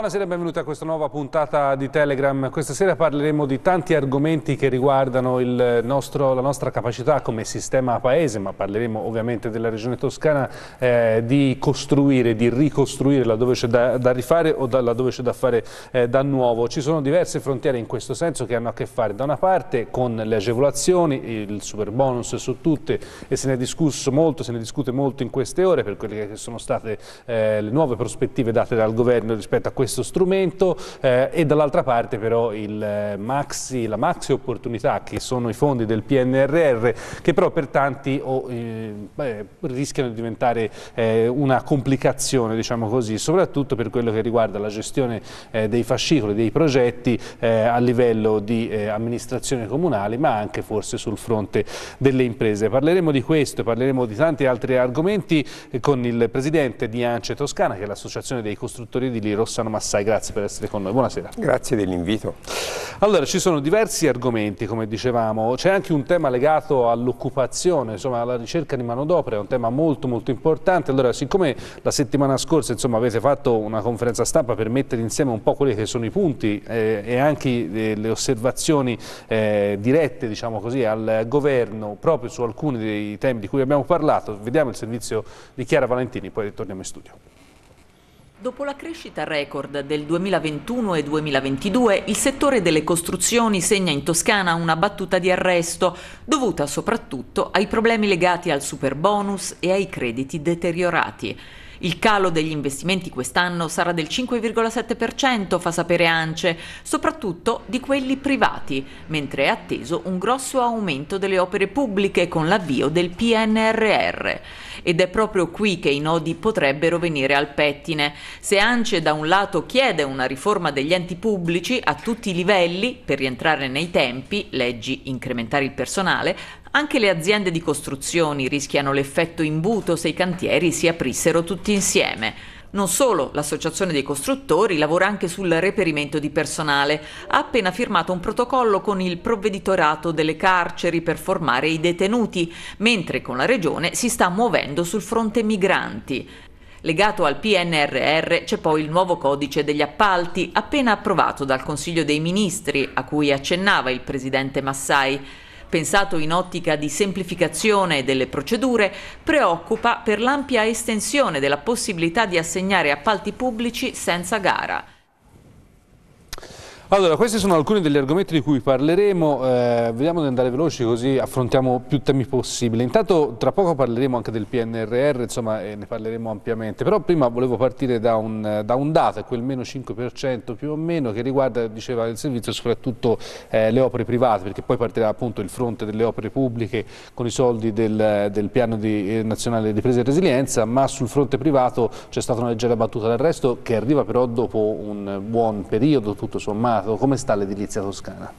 Buonasera e benvenuti a questa nuova puntata di Telegram. Questa sera parleremo di tanti argomenti che riguardano nostro, la nostra capacità come sistema paese, ma parleremo ovviamente della regione toscana, eh, di costruire, di ricostruire laddove c'è da, da, rifare o da, laddove c'è da fare eh, da nuovo. Ci sono diverse frontiere in questo senso che hanno a che fare da una parte con le agevolazioni, il super bonus su tutte e se ne è discusso molto, se ne discute molto in queste ore per quelle che sono state eh, le nuove prospettive date dal governo rispetto a questo questo strumento eh, e dall'altra parte però il eh, maxi, la maxi opportunità che sono i fondi del PNRR che però per tanti oh, eh, beh, rischiano di diventare eh, una complicazione diciamo così, soprattutto per quello che riguarda la gestione eh, dei fascicoli, dei progetti eh, a livello di amministrazione comunale ma anche forse sul fronte delle imprese. Parleremo di questo, parleremo di tanti altri argomenti con il presidente di Ance Toscana che è l'associazione dei costruttori di Lì Rossano Massimo Massai, grazie per essere con noi, buonasera. Grazie dell'invito. Allora, ci sono diversi argomenti, come dicevamo, c'è anche un tema legato all'occupazione, insomma alla ricerca di manodopera, è un tema molto molto importante, allora siccome la settimana scorsa insomma, avete fatto una conferenza stampa per mettere insieme un po' quelli che sono i punti eh, e anche eh, le osservazioni eh, dirette diciamo così, al governo proprio su alcuni dei temi di cui abbiamo parlato, vediamo il servizio di Chiara Valentini, poi ritorniamo in studio. Dopo la crescita record del 2021 e 2022, il settore delle costruzioni segna in Toscana una battuta di arresto, dovuta soprattutto ai problemi legati al super bonus e ai crediti deteriorati. Il calo degli investimenti quest'anno sarà del 5,7%, fa sapere ANCE, soprattutto di quelli privati, mentre è atteso un grosso aumento delle opere pubbliche con l'avvio del PNRR. Ed è proprio qui che i nodi potrebbero venire al pettine. Se ANCE da un lato chiede una riforma degli enti pubblici a tutti i livelli per rientrare nei tempi, leggi incrementare il personale, anche le aziende di costruzioni rischiano l'effetto imbuto se i cantieri si aprissero tutti insieme. Non solo, l'Associazione dei Costruttori lavora anche sul reperimento di personale. Ha appena firmato un protocollo con il provveditorato delle carceri per formare i detenuti, mentre con la Regione si sta muovendo sul fronte migranti. Legato al PNRR c'è poi il nuovo codice degli appalti, appena approvato dal Consiglio dei Ministri, a cui accennava il presidente Massai pensato in ottica di semplificazione delle procedure, preoccupa per l'ampia estensione della possibilità di assegnare appalti pubblici senza gara. Allora, questi sono alcuni degli argomenti di cui parleremo, eh, vediamo di andare veloci così affrontiamo più temi possibili. Intanto tra poco parleremo anche del PNRR, insomma eh, ne parleremo ampiamente, però prima volevo partire da un, da un dato, quel meno 5% più o meno, che riguarda, diceva il servizio, soprattutto eh, le opere private, perché poi partirà appunto il fronte delle opere pubbliche con i soldi del, del piano di, eh, nazionale di ripresa e resilienza, ma sul fronte privato c'è stata una leggera battuta d'arresto che arriva però dopo un buon periodo, tutto sommato mercato, come sta l'edilizia toscana?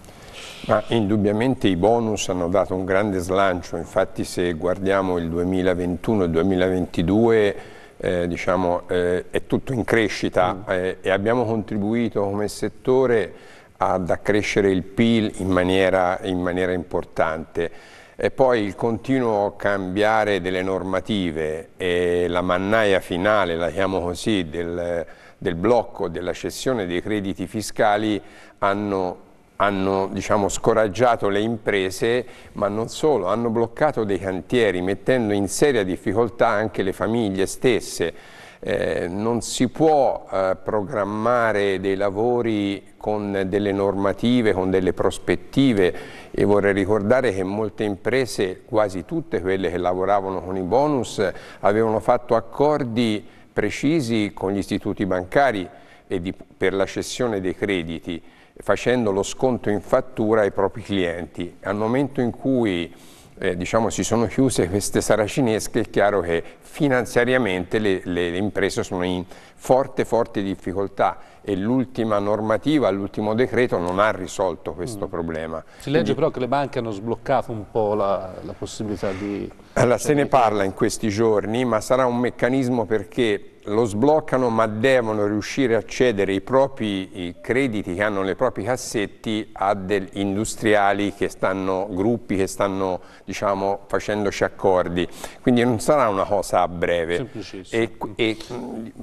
Ma indubbiamente i bonus hanno dato un grande slancio, infatti se guardiamo il 2021 e il 2022 eh, diciamo, eh, è tutto in crescita mm. eh, e abbiamo contribuito come settore ad accrescere il PIL in maniera, in maniera importante. E poi il continuo cambiare delle normative e la mannaia finale, la chiamo così, del, del blocco, della cessione dei crediti fiscali hanno hanno diciamo, scoraggiato le imprese, ma non solo, hanno bloccato dei cantieri, mettendo in seria difficoltà anche le famiglie stesse. Eh, non si può eh, programmare dei lavori con delle normative, con delle prospettive e vorrei ricordare che molte imprese, quasi tutte quelle che lavoravano con i bonus, avevano fatto accordi precisi con gli istituti bancari di, per la cessione dei crediti, facendo lo sconto in fattura ai propri clienti. Al momento in cui eh, diciamo, si sono chiuse queste saracinesche, è chiaro che finanziariamente le, le, le imprese sono in forte, forte difficoltà e l'ultima normativa, l'ultimo decreto non ha risolto questo mm. problema. Si legge Quindi, però che le banche hanno sbloccato un po' la, la possibilità di... Allora, se ne cioè, parla in questi giorni, ma sarà un meccanismo perché lo sbloccano ma devono riuscire a cedere i propri i crediti che hanno nei propri cassetti a degli industriali che stanno, gruppi che stanno diciamo, facendoci accordi. Quindi non sarà una cosa a breve. E, e,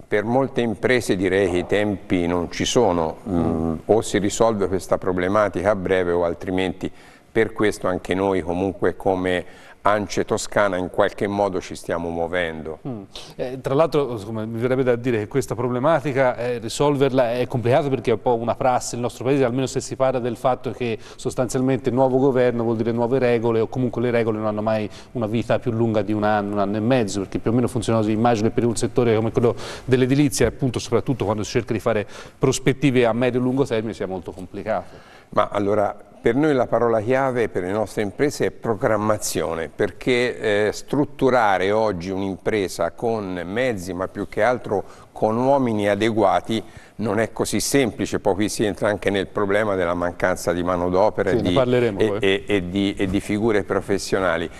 per molte imprese direi che i tempi non ci sono, mm. o si risolve questa problematica a breve o altrimenti per questo anche noi comunque come Ance Toscana in qualche modo ci stiamo muovendo. Mm. Eh, tra l'altro mi verrebbe da dire che questa problematica eh, risolverla è complicata perché è un po' una prassi nel nostro paese, almeno se si parla del fatto che sostanzialmente nuovo governo vuol dire nuove regole o comunque le regole non hanno mai una vita più lunga di un anno, un anno e mezzo, perché più o meno funziona così, immagino per un settore come quello dell'edilizia, appunto soprattutto quando si cerca di fare prospettive a medio e lungo termine sia molto complicato. Ma allora per noi la parola chiave per le nostre imprese è programmazione, perché eh, strutturare oggi un'impresa con mezzi, ma più che altro con uomini adeguati, non è così semplice. Poi qui si entra anche nel problema della mancanza di manodopera sì, di, e, e, e, e, di, figure professionali.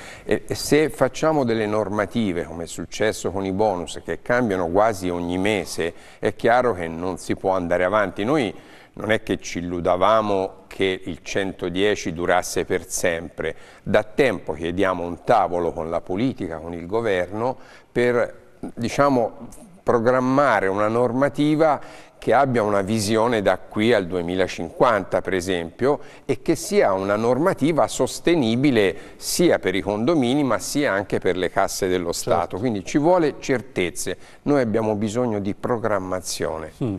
se facciamo delle normative, come è successo con i bonus, che cambiano quasi ogni mese, è chiaro che non si può andare avanti. Noi non è che ci illudavamo che il 110 durasse per sempre. Da tempo chiediamo un tavolo con la politica, con il governo, per diciamo, programmare una normativa che abbia una visione da qui al 2050 per esempio e che sia una normativa sostenibile sia per i condomini ma sia anche per le casse dello certo. Stato, quindi ci vuole certezze, noi abbiamo bisogno di programmazione. Mm.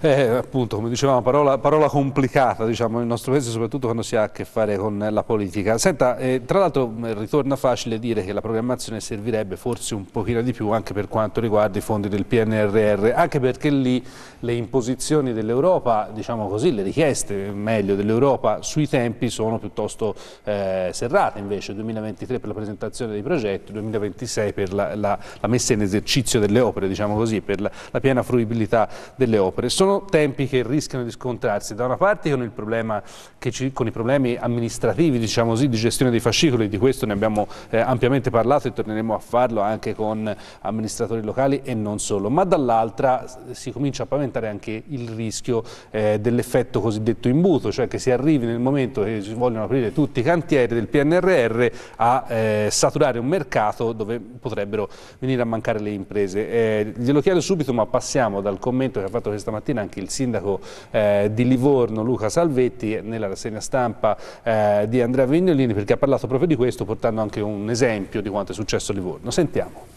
Eh, appunto come dicevamo parola, parola complicata diciamo nel nostro paese soprattutto quando si ha a che fare con la politica. Senta, eh, tra l'altro eh, ritorna facile dire che la programmazione servirebbe forse un pochino di più anche per quanto riguarda i fondi del PNRR, anche perché lì le imposizioni dell'Europa, diciamo così, le richieste meglio dell'Europa sui tempi sono piuttosto eh, serrate invece, 2023 per la presentazione dei progetti, 2026 per la, la, la messa in esercizio delle opere, diciamo così, per la, la piena fruibilità delle opere. Sono tempi che rischiano di scontrarsi da una parte con, ci, con i problemi amministrativi, diciamo così, di gestione dei fascicoli, di questo ne abbiamo eh, ampiamente parlato e torneremo a farlo anche con amministratori locali e non solo, ma dall'altra si comincia a paventare evitare anche il rischio eh, dell'effetto cosiddetto imbuto, cioè che si arrivi nel momento che si vogliono aprire tutti i cantieri del PNRR a eh, saturare un mercato dove potrebbero venire a mancare le imprese. Eh, glielo chiedo subito ma passiamo dal commento che ha fatto questa mattina anche il sindaco eh, di Livorno Luca Salvetti nella rassegna stampa eh, di Andrea Vignolini perché ha parlato proprio di questo portando anche un esempio di quanto è successo a Livorno. Sentiamo.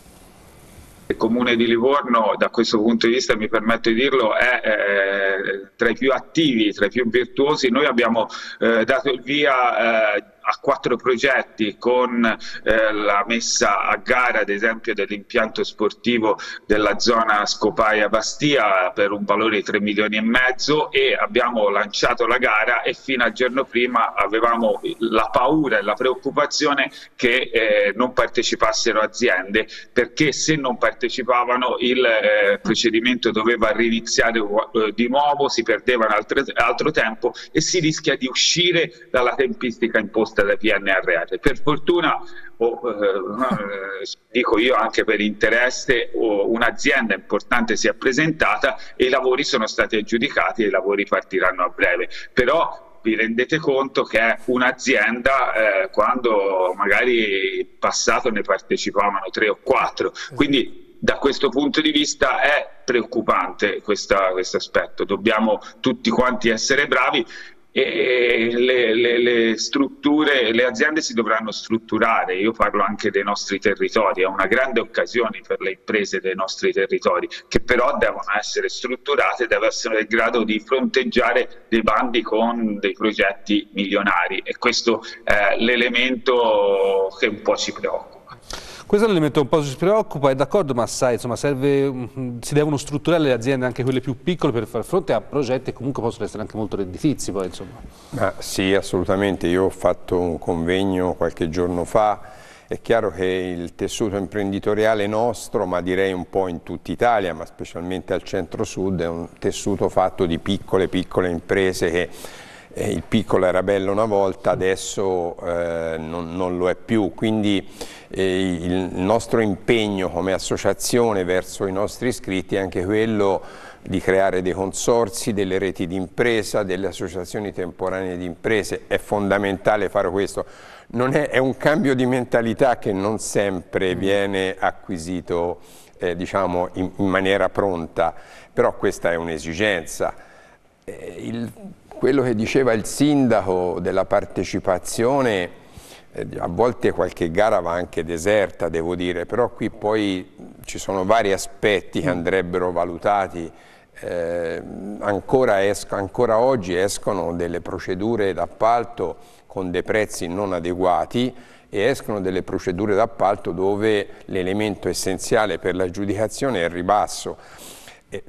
Il comune di Livorno, da questo punto di vista, mi permetto di dirlo, è eh, tra i più attivi, tra i più virtuosi. Noi abbiamo eh, dato il via eh, a quattro progetti con eh, la messa a gara ad esempio dell'impianto sportivo della zona Scopaia Bastia per un valore di 3 milioni e mezzo e abbiamo lanciato la gara e fino al giorno prima avevamo la paura e la preoccupazione che eh, non partecipassero aziende perché se non partecipavano il eh, procedimento doveva riniziare eh, di nuovo, si perdeva altro, altro tempo e si rischia di uscire dalla tempistica imposta proposta da PNRR. Per fortuna, oh, eh, dico io anche per interesse, oh, un'azienda importante si è presentata e i lavori sono stati aggiudicati e i lavori partiranno a breve. Però vi rendete conto che un'azienda eh, quando magari in passato ne partecipavano tre o quattro. Quindi da questo punto di vista è preoccupante questo aspetto. Dobbiamo tutti quanti essere bravi e le, le, le, strutture, le aziende si dovranno strutturare, io parlo anche dei nostri territori, è una grande occasione per le imprese dei nostri territori che però devono essere strutturate, devono essere in grado di fronteggiare dei bandi con dei progetti milionari e questo è l'elemento che un po' ci preoccupa. Questo è l'elemento un po' si preoccupa, è d'accordo, ma sai, insomma, serve, si devono strutturare le aziende, anche quelle più piccole, per far fronte a progetti che comunque possono essere anche molto redditizi. Poi, sì, assolutamente. Io ho fatto un convegno qualche giorno fa è chiaro che il tessuto imprenditoriale nostro, ma direi un po' in tutta Italia, ma specialmente al centro-sud, è un tessuto fatto di piccole, piccole imprese che eh, il piccolo era bello una volta, adesso eh, non, non, lo è più, quindi eh, il nostro impegno come associazione verso i nostri iscritti è anche quello di creare dei consorsi, delle reti di impresa, delle associazioni temporanee di imprese, è fondamentale fare questo. È, è, un cambio di mentalità che non sempre mm. viene acquisito eh, diciamo in, in, maniera pronta, però questa è un'esigenza. Eh, il quello che diceva il sindaco della partecipazione, eh, a volte qualche gara va anche deserta, devo dire, però qui poi ci sono vari aspetti che andrebbero valutati. Eh, ancora, esco, ancora oggi escono delle procedure d'appalto con dei prezzi non adeguati e escono delle procedure d'appalto dove l'elemento essenziale per l'aggiudicazione è il ribasso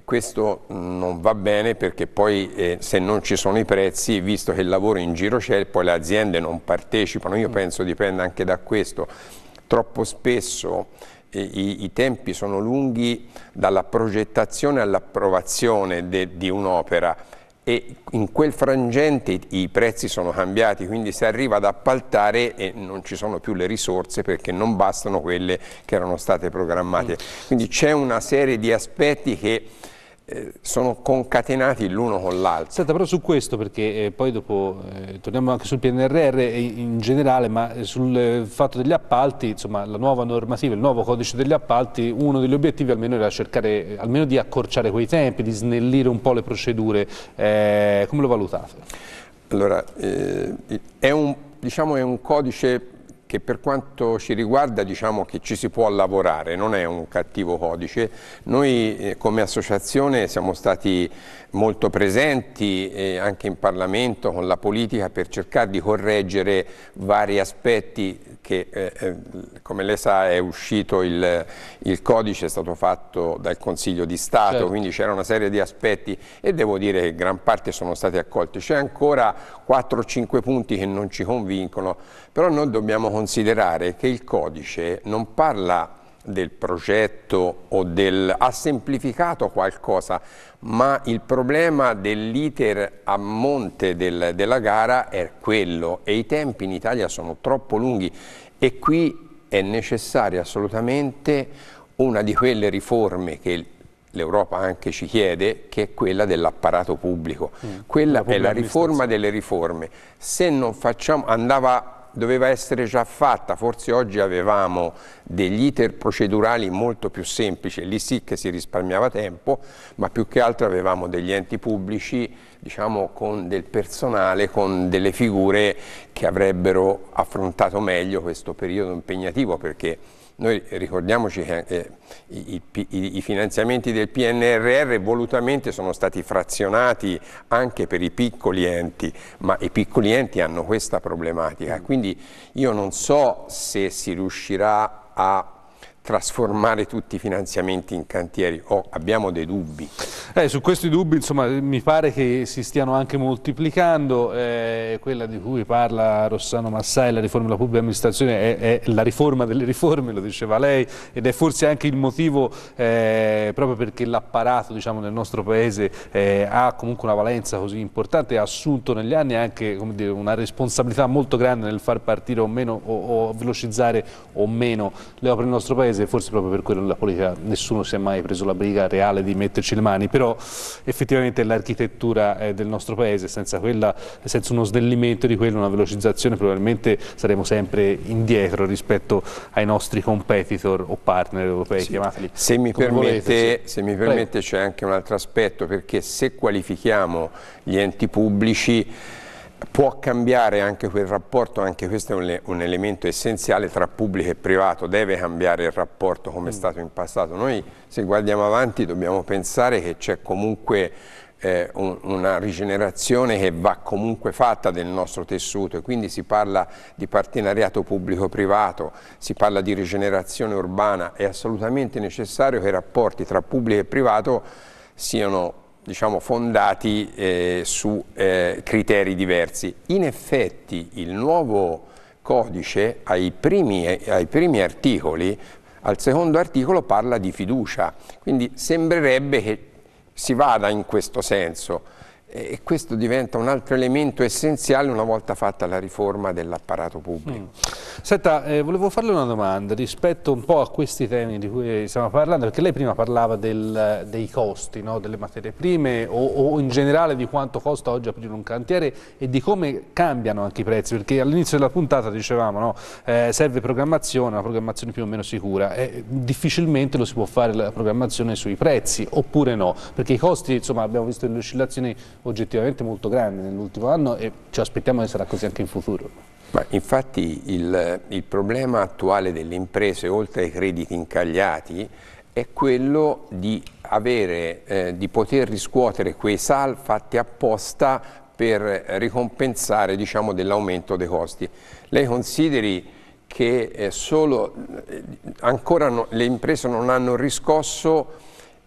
questo non va bene perché poi eh, se non ci sono i prezzi, visto che il lavoro in giro c'è, poi le aziende non partecipano, io mm. penso dipenda anche da questo. Troppo spesso eh, i, i, tempi sono lunghi dalla progettazione all'approvazione di un'opera e in quel frangente i prezzi sono cambiati, quindi si arriva ad appaltare e non ci sono più le risorse perché non bastano quelle che erano state programmate. Mm. Quindi c'è una serie di aspetti che eh, sono concatenati l'uno con l'altro. Senta, però su questo, perché eh, poi dopo eh, torniamo anche sul PNRR in, generale, ma eh, sul fatto degli appalti, insomma, la nuova normativa, il nuovo codice degli appalti, uno degli obiettivi almeno era cercare almeno di accorciare quei tempi, di snellire un po' le procedure. come lo valutate? Allora, è un, diciamo, è un codice che per quanto ci riguarda diciamo che ci si può lavorare, non è un cattivo codice. Noi eh, come associazione siamo stati molto presenti eh, anche in Parlamento con la politica per cercare di correggere vari aspetti che eh, eh come lei sa è uscito il, il, codice, è stato fatto dal Consiglio di Stato, certo. quindi c'era una serie di aspetti e devo dire che gran parte sono stati accolti. C'è ancora 4-5 punti che non ci convincono, però noi dobbiamo considerare che il codice non parla del progetto o del... ha semplificato qualcosa, ma il problema dell'iter a monte del, della gara è quello e i tempi in Italia sono troppo lunghi e qui è necessaria assolutamente una di quelle riforme che l'Europa anche ci chiede, che è quella dell'apparato pubblico. Mm. Quella la è la riforma delle riforme. Se non facciamo... andava doveva essere già fatta, forse oggi avevamo degli iter procedurali molto più semplici, lì sì che si risparmiava tempo, ma più che altro avevamo degli enti pubblici diciamo, con del personale, con delle figure che avrebbero affrontato meglio questo periodo impegnativo perché noi ricordiamoci che eh, i, i, i, finanziamenti del PNRR volutamente sono stati frazionati anche per i piccoli enti, ma i piccoli enti hanno questa problematica, quindi io non so se si riuscirà a trasformare tutti i finanziamenti in cantieri o oh, abbiamo dei dubbi? Eh, su questi dubbi insomma, mi pare che si stiano anche moltiplicando, eh, quella di cui parla Rossano Massai, la riforma della pubblica amministrazione è, è, la riforma delle riforme, lo diceva lei, ed è forse anche il motivo eh, proprio perché l'apparato diciamo, nel nostro paese eh, ha comunque una valenza così importante, ha assunto negli anni anche dire, una responsabilità molto grande nel far partire o meno o, o velocizzare o meno le opere del nostro paese paese, forse proprio per quello della politica nessuno si è mai preso la briga reale di metterci le mani, però effettivamente l'architettura eh, del nostro paese senza, quella, senza uno snellimento di quello, una velocizzazione probabilmente saremo sempre indietro rispetto ai nostri competitor o partner europei, sì. chiamateli se mi permette, sì. permette c'è anche un altro aspetto, perché se qualifichiamo gli enti pubblici può cambiare anche quel rapporto, anche questo è un, elemento essenziale tra pubblico e privato, deve cambiare il rapporto come è mm. stato in passato. Noi se guardiamo avanti dobbiamo pensare che c'è comunque eh, un, una rigenerazione che va comunque fatta del nostro tessuto e quindi si parla di partenariato pubblico-privato, si parla di rigenerazione urbana, è assolutamente necessario che i rapporti tra pubblico e privato siano diciamo, fondati eh, su eh, criteri diversi. In effetti il nuovo codice ai primi, ai primi articoli, al secondo articolo parla di fiducia, quindi sembrerebbe che si vada in questo senso e questo diventa un altro elemento essenziale una volta fatta la riforma dell'apparato pubblico. Mm. Senta, eh, volevo farle una domanda rispetto un po' a questi temi di cui eh, stiamo parlando, perché lei prima parlava del, dei costi no? delle materie prime o, o, in generale di quanto costa oggi aprire un cantiere e di come cambiano anche i prezzi, perché all'inizio della puntata dicevamo no? eh, serve programmazione, una programmazione più o meno sicura, eh, difficilmente lo si può fare la programmazione sui prezzi oppure no, perché i costi insomma, abbiamo visto le oscillazioni oggettivamente molto grande nell'ultimo anno e ci aspettiamo che sarà così anche in futuro. Ma infatti il, il problema attuale delle imprese, oltre ai crediti incagliati, è quello di, avere, eh, di poter riscuotere quei sal fatti apposta per ricompensare diciamo, dell'aumento dei costi. Lei consideri che eh, solo, eh, ancora no, le imprese non hanno riscosso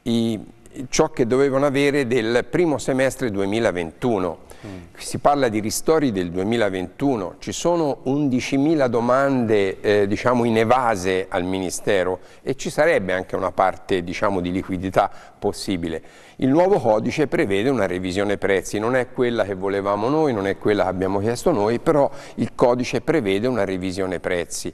i ciò che dovevano avere del primo semestre 2021. Mm. Si parla di ristori del 2021, ci sono 11.000 domande eh, diciamo in evase al Ministero e ci sarebbe anche una parte diciamo, di liquidità possibile. Il nuovo codice prevede una revisione prezzi, non è quella che volevamo noi, non è quella che abbiamo chiesto noi, però il codice prevede una revisione prezzi.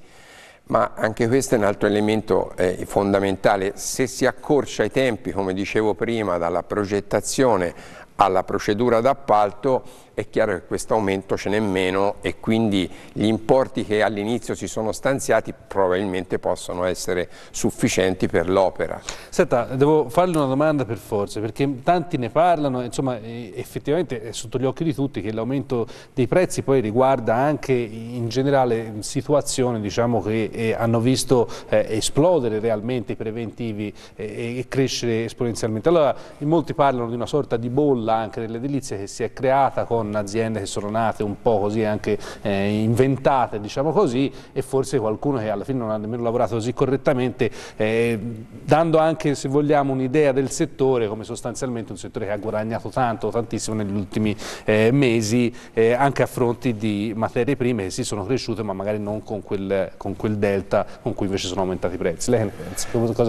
Ma anche questo è un altro elemento eh, fondamentale, se si accorcia i tempi, come dicevo prima, dalla progettazione alla procedura d'appalto è chiaro che questo aumento ce n'è meno e quindi gli importi che all'inizio si sono stanziati probabilmente possono essere sufficienti per l'opera. Senta, devo farle una domanda per forza, perché tanti ne parlano, insomma effettivamente è sotto gli occhi di tutti che l'aumento dei prezzi poi riguarda anche in generale situazioni diciamo, che eh, hanno visto eh, esplodere realmente i preventivi eh, e crescere esponenzialmente. Allora in molti parlano di una sorta di bolla anche dell'edilizia che si è creata con con aziende che sono nate un po' così anche eh, inventate diciamo così e forse qualcuno che alla fine non ha nemmeno lavorato così correttamente eh, dando anche se vogliamo un'idea del settore come sostanzialmente un settore che ha guadagnato tanto tantissimo negli ultimi eh, mesi eh, anche a fronte di materie prime che si sono cresciute ma magari non con quel, con quel delta con cui invece sono aumentati i prezzi. Lei ne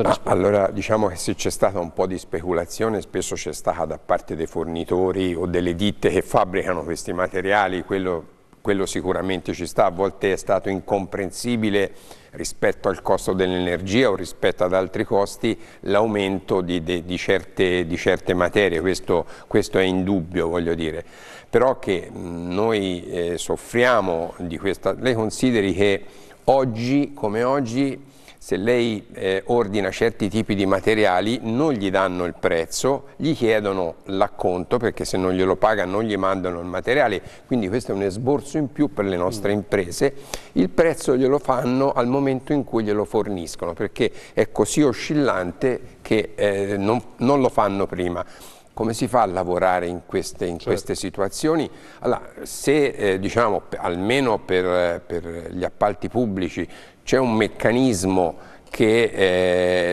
Ah, allora diciamo che se c'è stata un po' di speculazione spesso c'è stata da parte dei fornitori o delle ditte che fabbricano mancano diciamo, questi materiali, quello, quello sicuramente ci sta, a volte è stato incomprensibile rispetto al costo dell'energia o rispetto ad altri costi l'aumento di, di, certe, di, certe, materie, questo, questo, è indubbio voglio dire, però che noi eh, soffriamo di questa, lei consideri che oggi come oggi se lei eh, ordina certi tipi di materiali non gli danno il prezzo, gli chiedono l'acconto perché se non glielo paga non gli mandano il materiale, quindi questo è un esborso in più per le nostre mm. imprese, il prezzo glielo fanno al momento in cui glielo forniscono perché è così oscillante che eh, non, non lo fanno prima come si fa a lavorare in queste, in certo. queste situazioni? Allora, se eh, diciamo, almeno per, per, gli appalti pubblici c'è un meccanismo che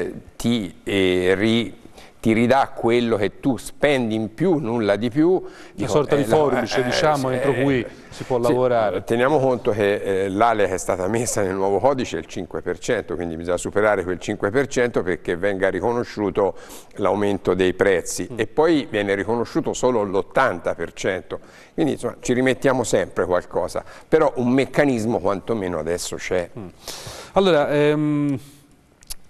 eh, ti eh, ri, ti ridà quello che tu spendi in più, nulla di più. Dico, Una sorta eh, di forbice, eh, diciamo, eh, entro cui eh, si può sì, lavorare. Teniamo conto che eh, l'ALE che è stata messa nel nuovo codice è il 5%, quindi bisogna superare quel 5% perché venga riconosciuto l'aumento dei prezzi mm. e poi viene riconosciuto solo l'80%, quindi insomma, ci rimettiamo sempre qualcosa, però un meccanismo quantomeno adesso c'è. Mm. Allora, ehm...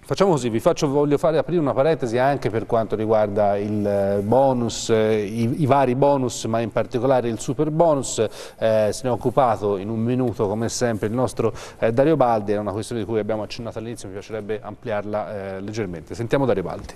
Facciamo così, vi faccio, voglio fare aprire una parentesi anche per quanto riguarda il eh, bonus, eh, i, i vari bonus, ma in particolare il super bonus. Eh, se ne è occupato in un minuto, come sempre, il nostro eh, Dario Baldi. Era una questione di cui abbiamo accennato all'inizio, mi piacerebbe ampliarla eh, leggermente. Sentiamo Dario Baldi.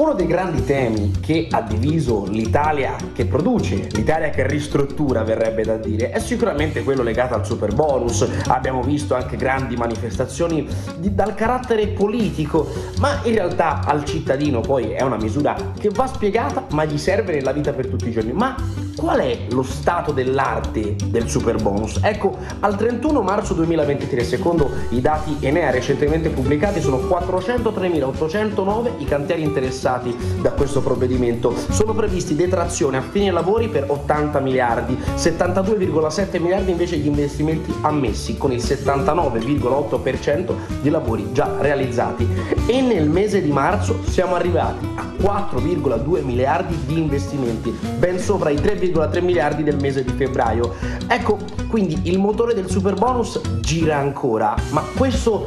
Uno dei grandi temi che ha diviso l'Italia che produce, l'Italia che ristruttura verrebbe da dire, è sicuramente quello legato al super bonus. Abbiamo visto anche grandi manifestazioni di, dal carattere politico, ma in realtà al cittadino poi è una misura che va spiegata ma gli serve nella vita per tutti i giorni. Ma qual è lo stato dell'arte del super bonus? Ecco, al 31 marzo 2023, secondo i dati Enea recentemente pubblicati, sono 403.809 i cantieri interessati interessati da questo provvedimento. Sono previsti detrazioni a fine lavori per 80 miliardi, 72,7 miliardi invece gli investimenti ammessi, con il 79,8% di lavori già realizzati. E nel mese di marzo siamo arrivati a 4,2 miliardi di investimenti, ben sopra i 3,3 miliardi del mese di febbraio. Ecco, quindi il motore del super bonus gira ancora, ma questo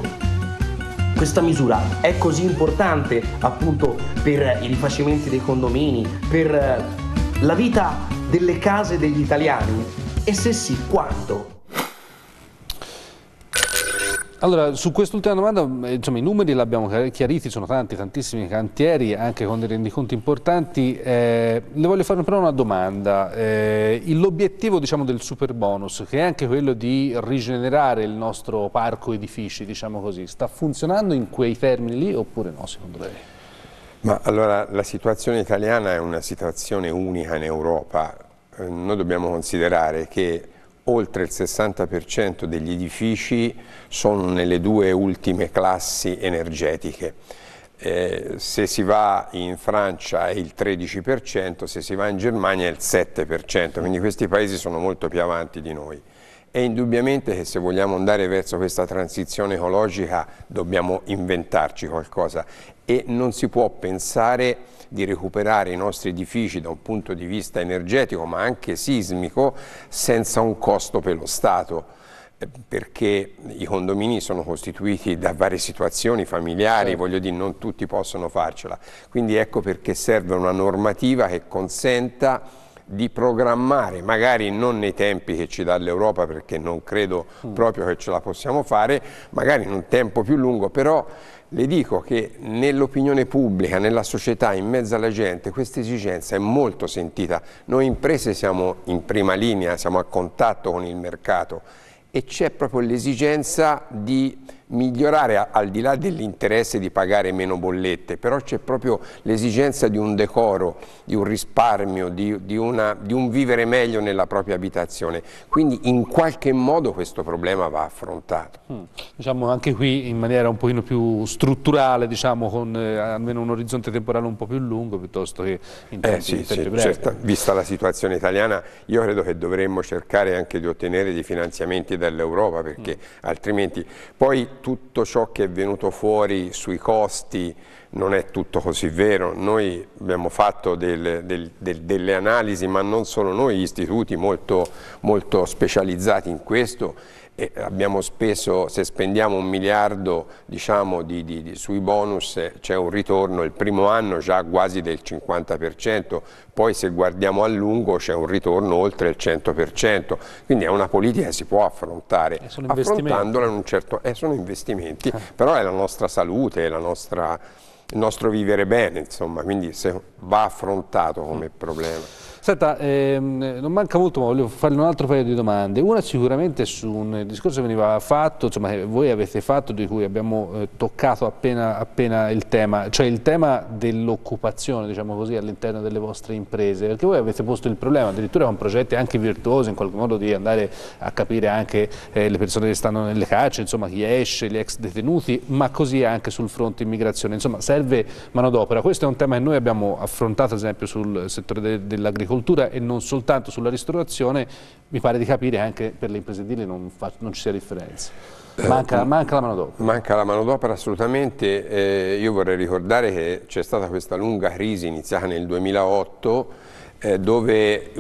questa misura è così importante appunto per i rifacimenti dei condomini, per eh, la vita delle case degli italiani? E se sì, quanto? Allora, su quest'ultima domanda, eh, insomma, i numeri li abbiamo chiariti, sono tanti, tantissimi cantieri, anche con dei rendiconti importanti. Eh, le voglio fare però una domanda. Eh, L'obiettivo diciamo, del super bonus, che è anche quello di rigenerare il nostro parco edifici, diciamo così, sta funzionando in quei termini lì oppure no, secondo lei? Ma allora, la situazione italiana è una situazione unica in Europa. Eh, noi dobbiamo considerare che oltre il 60% degli edifici sono nelle due ultime classi energetiche. Eh, se si va in Francia è il 13%, se si va in Germania è il 7%, quindi questi paesi sono molto più avanti di noi. È indubbiamente che se vogliamo andare verso questa transizione ecologica dobbiamo inventarci qualcosa e non si può pensare di recuperare i nostri edifici da un punto di vista energetico ma anche sismico senza un costo per lo Stato eh, perché i condomini sono costituiti da varie situazioni familiari, certo. voglio dire, non tutti possono farcela. Quindi ecco perché serve una normativa che consenta di programmare, magari non nei tempi che ci dà l'Europa perché non credo mm. proprio che ce la possiamo fare, magari in un tempo più lungo, però le dico che nell'opinione pubblica, nella società, in mezzo alla gente, questa esigenza è molto sentita. Noi imprese siamo in prima linea, siamo a contatto con il mercato e c'è proprio l'esigenza di migliorare al di là dell'interesse di pagare meno bollette, però c'è proprio l'esigenza di un decoro, di un risparmio, di, di, una, di, un vivere meglio nella propria abitazione. Quindi in qualche modo questo problema va affrontato. Mm. Diciamo anche qui in maniera un pochino più strutturale, diciamo, con eh, almeno un orizzonte temporale un po' più lungo piuttosto che in tempi, eh sì, in tempi sì, certo. Vista la situazione italiana, io credo che dovremmo cercare anche di ottenere dei finanziamenti dall'Europa perché mm. altrimenti poi tutto ciò che è venuto fuori sui costi non è tutto così vero. Noi abbiamo fatto del, del, del, delle analisi, ma non solo noi, istituti molto, molto specializzati in questo, e abbiamo speso, se spendiamo un miliardo diciamo, di, di, di, sui bonus eh, c'è un ritorno il primo anno già quasi del 50%, poi se guardiamo a lungo c'è un ritorno oltre il 100%, quindi è una politica che si può affrontare, affrontandola in un certo... Eh, sono investimenti, eh. però è la nostra salute, è la nostra il nostro vivere bene, insomma, quindi va affrontato come mm. problema. Senta, ehm, non manca molto, ma voglio farle un altro paio di domande. Una sicuramente su un discorso che veniva fatto, insomma, che voi avete fatto, di cui abbiamo eh, toccato appena, appena, il tema, cioè il tema dell'occupazione, diciamo così, all'interno delle vostre imprese, perché voi avete posto il problema, addirittura con progetti anche virtuosi, in qualche modo di andare a capire anche eh, le persone che stanno nelle carceri, insomma, chi esce, gli ex detenuti, ma così anche sul fronte immigrazione. Insomma, serve manodopera. Questo è un tema che noi abbiamo affrontato, ad esempio, sul settore de dell'agricoltura sull'agricoltura e non soltanto sulla ristorazione, mi pare di capire anche per le imprese edili non, non ci sia differenza. Manca, eh, manca la manodopera. Manca la manodopera assolutamente, eh, io vorrei ricordare che c'è stata questa lunga crisi iniziata nel 2008 eh, dove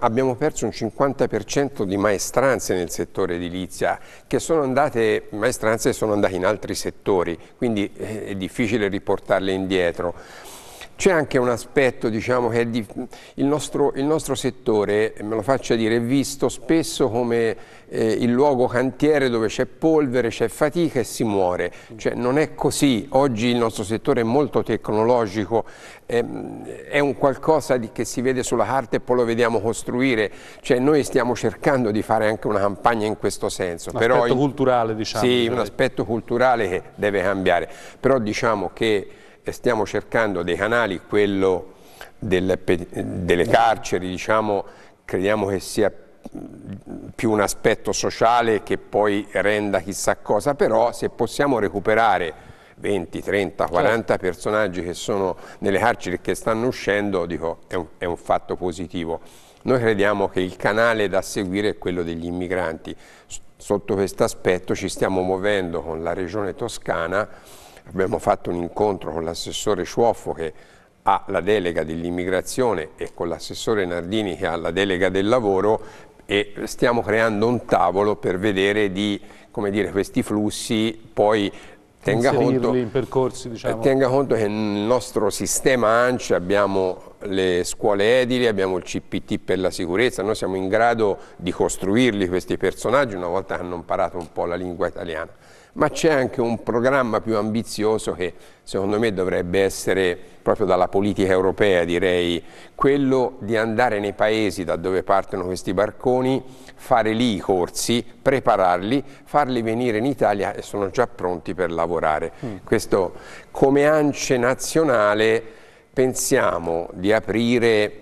abbiamo perso un 50% di maestranze nel settore edilizia, che sono andate, maestranze sono andate in altri settori, quindi eh, è difficile riportarle indietro. C'è anche un aspetto diciamo, che è di, il, nostro, il, nostro, settore, me lo faccia dire, è visto spesso come eh, il luogo cantiere dove c'è polvere, c'è fatica e si muore. Cioè, non è così. Oggi il nostro settore è molto tecnologico, ehm, è un qualcosa di, che si vede sulla carta e poi lo vediamo costruire. Cioè, noi stiamo cercando di fare anche una campagna in questo senso. Un aspetto in, culturale, diciamo. Sì, un aspetto culturale che deve cambiare. Però diciamo che stiamo cercando dei canali, quello del, delle carceri, diciamo, crediamo che sia più un aspetto sociale che poi renda chissà cosa, però se possiamo recuperare 20, 30, 40 personaggi che sono nelle carceri e che stanno uscendo, dico, è un, è un fatto positivo. Noi crediamo che il canale da seguire è quello degli immigranti. Sotto questo aspetto ci stiamo muovendo con la regione toscana abbiamo fatto un incontro con l'assessore Sciuoffo che ha la delega dell'immigrazione e con l'assessore Nardini che ha la delega del lavoro e stiamo creando un tavolo per vedere di dire, questi flussi poi tenga conto, in percorsi, diciamo. Eh, tenga conto che nel nostro sistema ANCI abbiamo le scuole edili, abbiamo il CPT per la sicurezza, noi siamo in grado di costruirli questi personaggi una volta che hanno imparato un po' la lingua italiana ma c'è anche un programma più ambizioso che secondo me dovrebbe essere proprio dalla politica europea, direi, quello di andare nei paesi da dove partono questi barconi, fare lì i corsi, prepararli, farli venire in Italia e sono già pronti per lavorare. Mm. Questo come ance nazionale pensiamo di aprire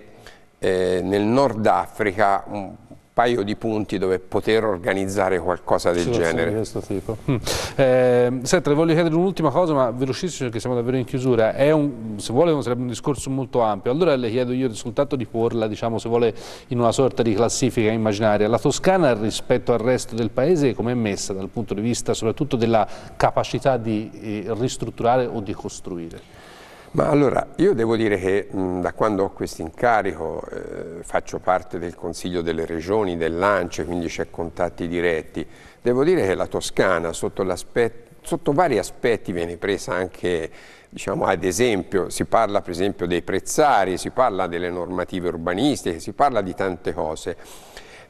eh, nel Nord Africa un paio di punti dove poter organizzare qualcosa del Situazione genere. Di questo tipo. Mm. Eh, senta, voglio chiedere un'ultima cosa, ma velocissimo perché siamo davvero in chiusura. È un, se vuole sarebbe un discorso molto ampio. Allora le chiedo io soltanto di porla, diciamo, se vuole, in una sorta di classifica immaginaria. La Toscana rispetto al resto del paese com'è messa dal punto di vista soprattutto della capacità di eh, ristrutturare o di costruire? Ma allora, io devo dire che mh, da quando ho questo incarico eh, faccio parte del Consiglio delle Regioni, del dell'ANCE, quindi c'è contatti diretti. Devo dire che la Toscana sotto, sotto vari aspetti viene presa anche Diciamo, ad esempio, si parla per esempio dei prezzari, si parla delle normative urbanistiche, si parla di tante cose.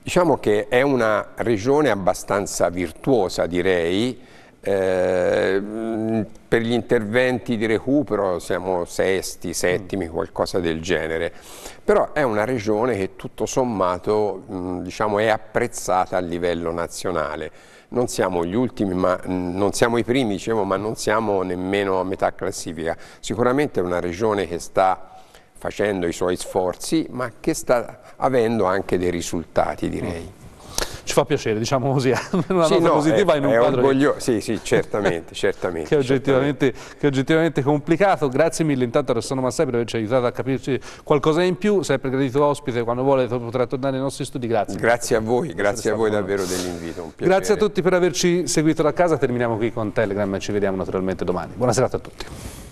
Diciamo che è una regione abbastanza virtuosa, direi, Ehm, per gli interventi di recupero siamo sesti, settimi, qualcosa del genere, però è una regione che tutto sommato mh, diciamo, è apprezzata a livello nazionale. Non siamo gli ultimi, ma, mh, non siamo i primi, dicevo, ma non siamo nemmeno a metà classifica. Sicuramente è una regione che sta facendo i suoi sforzi, ma che sta avendo anche dei risultati, direi ci fa piacere, diciamo così, una sì, nota no, positiva è, in un è quadro orgoglio... che... Sì, sì, certamente, certamente, che, è certamente. che, oggettivamente, complicato. Grazie mille intanto a Rossano Massai per averci aiutato a capirci qualcosa in più, sempre gradito ospite, quando vuole potrà tornare ai nostri studi, grazie. Grazie a voi, grazie a voi davvero dell'invito, Grazie a tutti per averci seguito da casa, terminiamo qui con Telegram e ci vediamo naturalmente domani. Buona serata a tutti.